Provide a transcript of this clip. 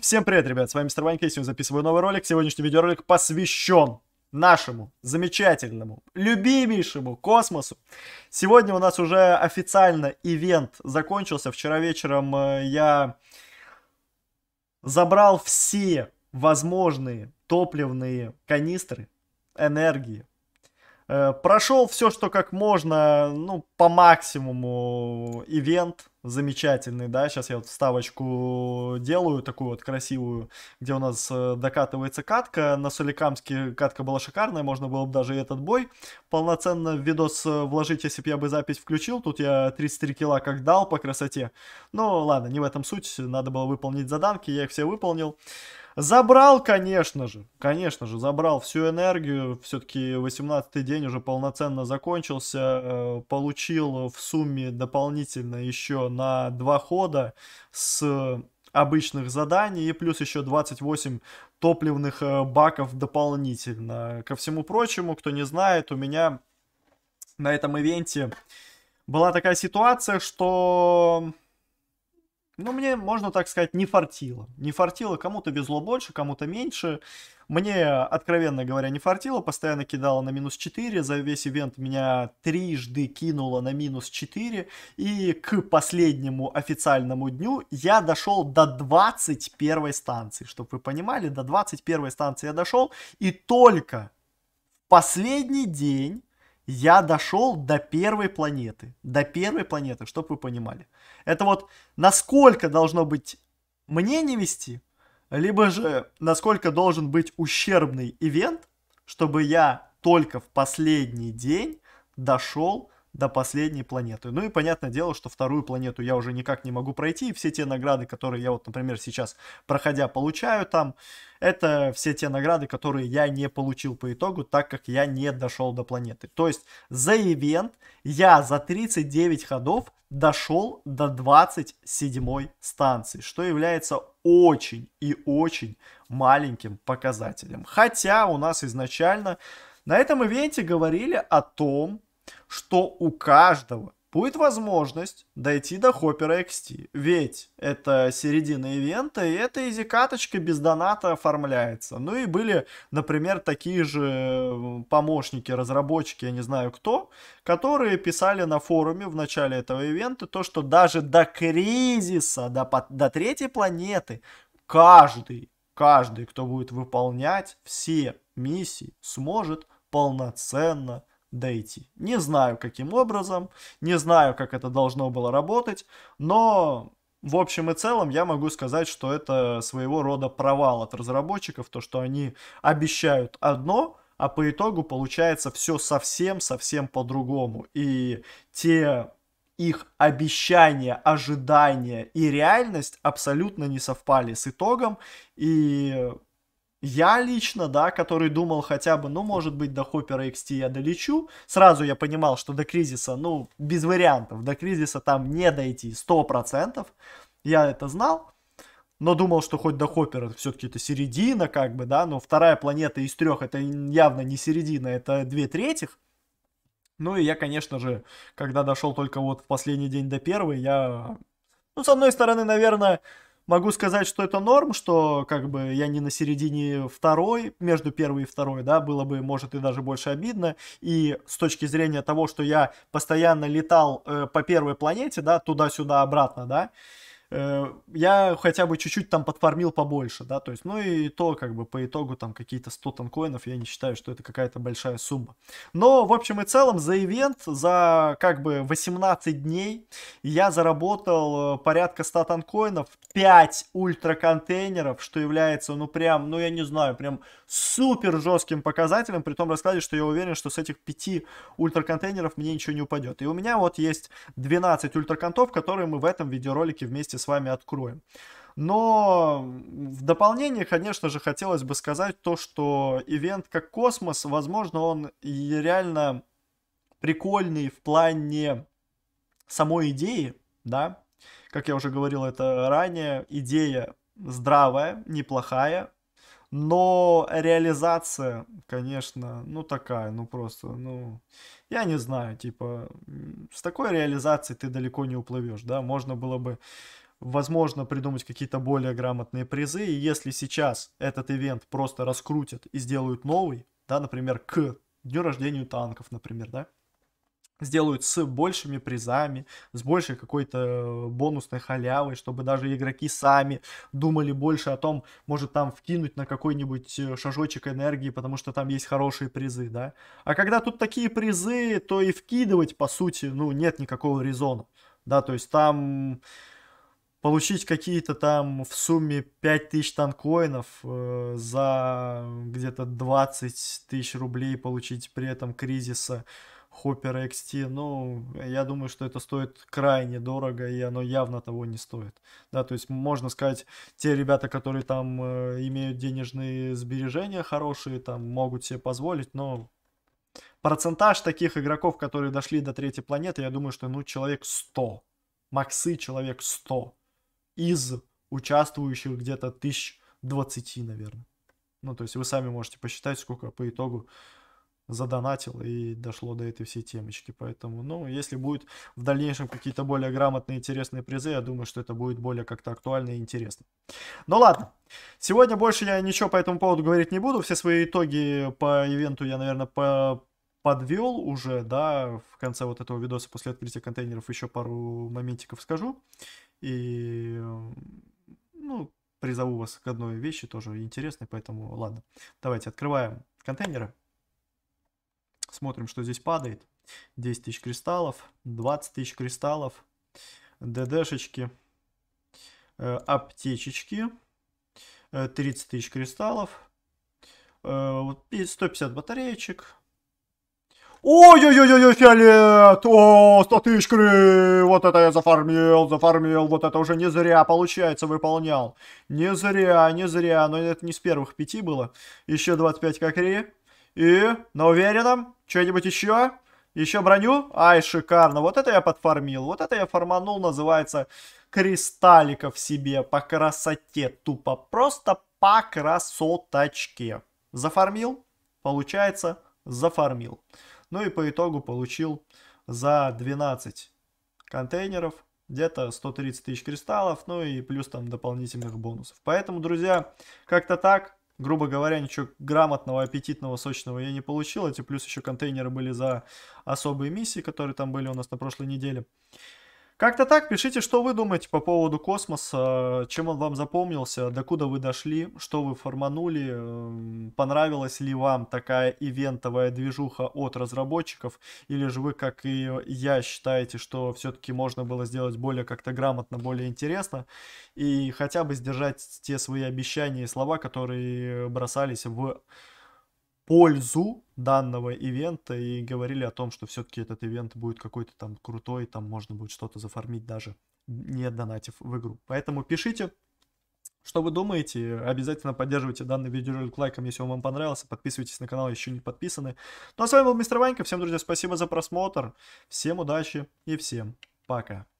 всем привет, ребят, с вами Мистер Ванька, сегодня записываю новый ролик. Сегодняшний видеоролик посвящен нашему замечательному, любимейшему космосу. Сегодня у нас уже официально ивент закончился. Вчера вечером э, я забрал все возможные топливные канистры энергии Э, прошел все, что как можно, ну, по максимуму ивент замечательный, да, сейчас я вот вставочку делаю, такую вот красивую, где у нас э, докатывается катка, на Соликамске катка была шикарная, можно было бы даже и этот бой полноценно в видос э, вложить, если бы я бы запись включил, тут я 33 кило как дал по красоте, ну, ладно, не в этом суть, надо было выполнить заданки, я их все выполнил, Забрал, конечно же, конечно же, забрал всю энергию. Все-таки 18-й день уже полноценно закончился. Э, получил в сумме дополнительно еще на два хода с обычных заданий и плюс еще 28 топливных э, баков дополнительно. Ко всему прочему, кто не знает, у меня на этом ивенте была такая ситуация, что ну, мне, можно так сказать, не фартило. Не фартило, кому-то везло больше, кому-то меньше. Мне, откровенно говоря, не фартило, постоянно кидало на минус 4, за весь ивент меня трижды кинуло на минус 4, и к последнему официальному дню я дошел до 21 станции, чтобы вы понимали, до 21 станции я дошел, и только в последний день я дошел до первой планеты. До первой планеты, чтобы вы понимали. Это вот насколько должно быть мне не вести, либо же насколько должен быть ущербный ивент, чтобы я только в последний день дошел до последней планеты. Ну и понятное дело, что вторую планету я уже никак не могу пройти. И все те награды, которые я вот, например, сейчас проходя получаю там, это все те награды, которые я не получил по итогу, так как я не дошел до планеты. То есть за ивент я за 39 ходов дошел до 27 станции, что является очень и очень маленьким показателем. Хотя у нас изначально на этом ивенте говорили о том, что у каждого будет возможность дойти до Хоппера XT. Ведь это середина ивента, и эта изи-каточка без доната оформляется. Ну и были, например, такие же э, помощники, разработчики, я не знаю кто, которые писали на форуме в начале этого ивента то, что даже до кризиса, до, до третьей планеты, каждый, каждый, кто будет выполнять все миссии, сможет полноценно дойти. Не знаю, каким образом, не знаю, как это должно было работать, но в общем и целом я могу сказать, что это своего рода провал от разработчиков, то, что они обещают одно, а по итогу получается все совсем-совсем по-другому. И те их обещания, ожидания и реальность абсолютно не совпали с итогом. И я лично, да, который думал хотя бы, ну, может быть, до Хоппера XT я долечу. Сразу я понимал, что до кризиса, ну, без вариантов, до кризиса там не дойти 100%. Я это знал, но думал, что хоть до Хоппера все-таки это середина, как бы, да, но вторая планета из трех это явно не середина, это две третьих. Ну и я, конечно же, когда дошел только вот в последний день до первой, я, ну, с одной стороны, наверное, могу сказать, что это норм, что как бы я не на середине второй, между первой и второй, да, было бы, может, и даже больше обидно. И с точки зрения того, что я постоянно летал э, по первой планете, да, туда-сюда, обратно, да, Э, я хотя бы чуть-чуть там подфармил побольше, да, то есть, ну и то, как бы, по итогу там какие-то 100 танкоинов, я не считаю, что это какая-то большая сумма. Но, в общем и целом, за ивент, за, как бы, 18 дней я заработал э, порядка 100 танкоинов, 5 ультраконтейнеров, что является, ну, прям, ну, я не знаю, прям супер жестким показателем, при том раскладе, что я уверен, что с этих 5 ультраконтейнеров мне ничего не упадет. И у меня вот есть 12 ультраконтов, которые мы в этом видеоролике вместе с с вами откроем. Но в дополнение, конечно же, хотелось бы сказать то, что ивент как космос, возможно, он реально прикольный в плане самой идеи, да, как я уже говорил это ранее, идея здравая, неплохая, но реализация, конечно, ну такая, ну просто, ну, я не знаю, типа, с такой реализацией ты далеко не уплывешь, да, можно было бы возможно придумать какие-то более грамотные призы. И если сейчас этот ивент просто раскрутят и сделают новый, да, например, к дню рождения танков, например, да, сделают с большими призами, с большей какой-то э, бонусной халявой, чтобы даже игроки сами думали больше о том, может там вкинуть на какой-нибудь э, шажочек энергии, потому что там есть хорошие призы, да. А когда тут такие призы, то и вкидывать, по сути, ну, нет никакого резона, да, то есть там получить какие-то там в сумме 5000 танкоинов э, за где-то 20 тысяч рублей, получить при этом кризиса Хоппера XT, ну, я думаю, что это стоит крайне дорого, и оно явно того не стоит. Да, то есть можно сказать, те ребята, которые там э, имеют денежные сбережения хорошие, там могут себе позволить, но процентаж таких игроков, которые дошли до третьей планеты, я думаю, что, ну, человек 100. Максы человек 100 из участвующих где-то тысяч двадцати, наверное. Ну, то есть вы сами можете посчитать, сколько по итогу задонатил и дошло до этой всей темочки. Поэтому, ну, если будет в дальнейшем какие-то более грамотные, интересные призы, я думаю, что это будет более как-то актуально и интересно. Ну ладно, сегодня больше я ничего по этому поводу говорить не буду. Все свои итоги по ивенту я, наверное, по подвел уже, да, в конце вот этого видоса после открытия контейнеров еще пару моментиков скажу. И, ну, призову вас к одной вещи тоже интересной, поэтому ладно. Давайте открываем контейнеры. Смотрим, что здесь падает. 10 тысяч кристаллов, 20 тысяч кристаллов, ДДшечки, э, аптечечки, 30 э, тысяч кристаллов, 150 э, батареечек, Ой-ой-ой-ой, фиолет! О, 100 тысяч кры! Вот это я зафармил, зафармил. Вот это уже не зря, получается, выполнял. Не зря, не зря. Но это не с первых пяти было. Еще 25 кокри. И на уверенном. Что-нибудь еще? Еще броню? Ай, шикарно. Вот это я подфармил. Вот это я фарманул, называется, кристалликов себе по красоте. Тупо просто по красоточке. Зафармил? Получается, зафармил. Ну и по итогу получил за 12 контейнеров где-то 130 тысяч кристаллов, ну и плюс там дополнительных бонусов. Поэтому, друзья, как-то так, грубо говоря, ничего грамотного, аппетитного, сочного я не получил. Эти плюс еще контейнеры были за особые миссии, которые там были у нас на прошлой неделе. Как-то так, пишите, что вы думаете по поводу космоса, чем он вам запомнился, докуда вы дошли, что вы форманули, эм, понравилась ли вам такая ивентовая движуха от разработчиков, или же вы, как и я, считаете, что все-таки можно было сделать более как-то грамотно, более интересно, и хотя бы сдержать те свои обещания и слова, которые бросались в пользу данного ивента и говорили о том, что все-таки этот ивент будет какой-то там крутой, там можно будет что-то зафармить даже не донатив в игру. Поэтому пишите, что вы думаете. Обязательно поддерживайте данный видеоролик лайком, если он вам понравился. Подписывайтесь на канал, если еще не подписаны. Ну а с вами был Мистер Ванька. Всем, друзья, спасибо за просмотр. Всем удачи и всем пока.